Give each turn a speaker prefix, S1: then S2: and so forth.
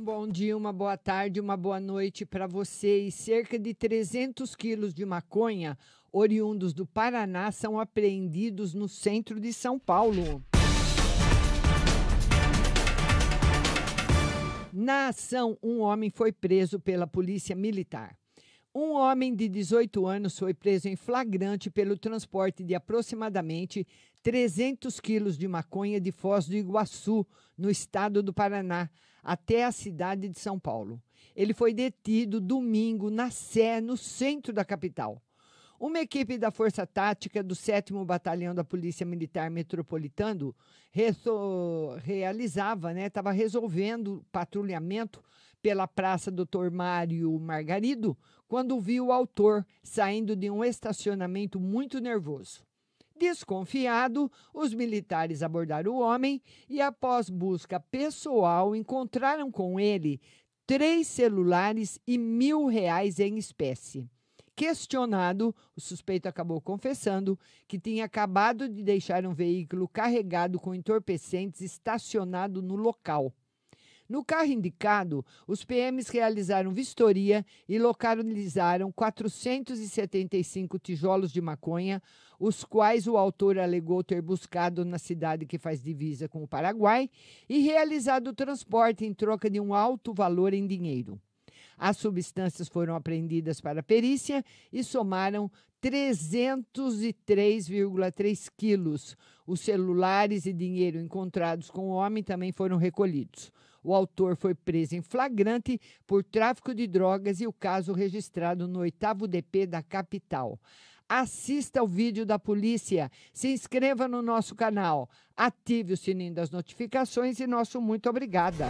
S1: Um bom dia, uma boa tarde, uma boa noite para vocês. Cerca de 300 quilos de maconha, oriundos do Paraná, são apreendidos no centro de São Paulo. Na ação, um homem foi preso pela polícia militar. Um homem de 18 anos foi preso em flagrante pelo transporte de aproximadamente 300 quilos de maconha de Foz do Iguaçu, no estado do Paraná, até a cidade de São Paulo. Ele foi detido domingo na Sé, no centro da capital. Uma equipe da Força Tática do 7 Batalhão da Polícia Militar Metropolitano realizava, né, estava resolvendo patrulhamento pela Praça Doutor Mário Margarido quando viu o autor saindo de um estacionamento muito nervoso. Desconfiado, os militares abordaram o homem e, após busca pessoal, encontraram com ele três celulares e mil reais em espécie questionado, o suspeito acabou confessando que tinha acabado de deixar um veículo carregado com entorpecentes estacionado no local. No carro indicado, os PMs realizaram vistoria e localizaram 475 tijolos de maconha, os quais o autor alegou ter buscado na cidade que faz divisa com o Paraguai e realizado o transporte em troca de um alto valor em dinheiro. As substâncias foram apreendidas para perícia e somaram 303,3 quilos. Os celulares e dinheiro encontrados com o homem também foram recolhidos. O autor foi preso em flagrante por tráfico de drogas e o caso registrado no oitavo DP da capital. Assista ao vídeo da polícia, se inscreva no nosso canal, ative o sininho das notificações e nosso muito obrigada.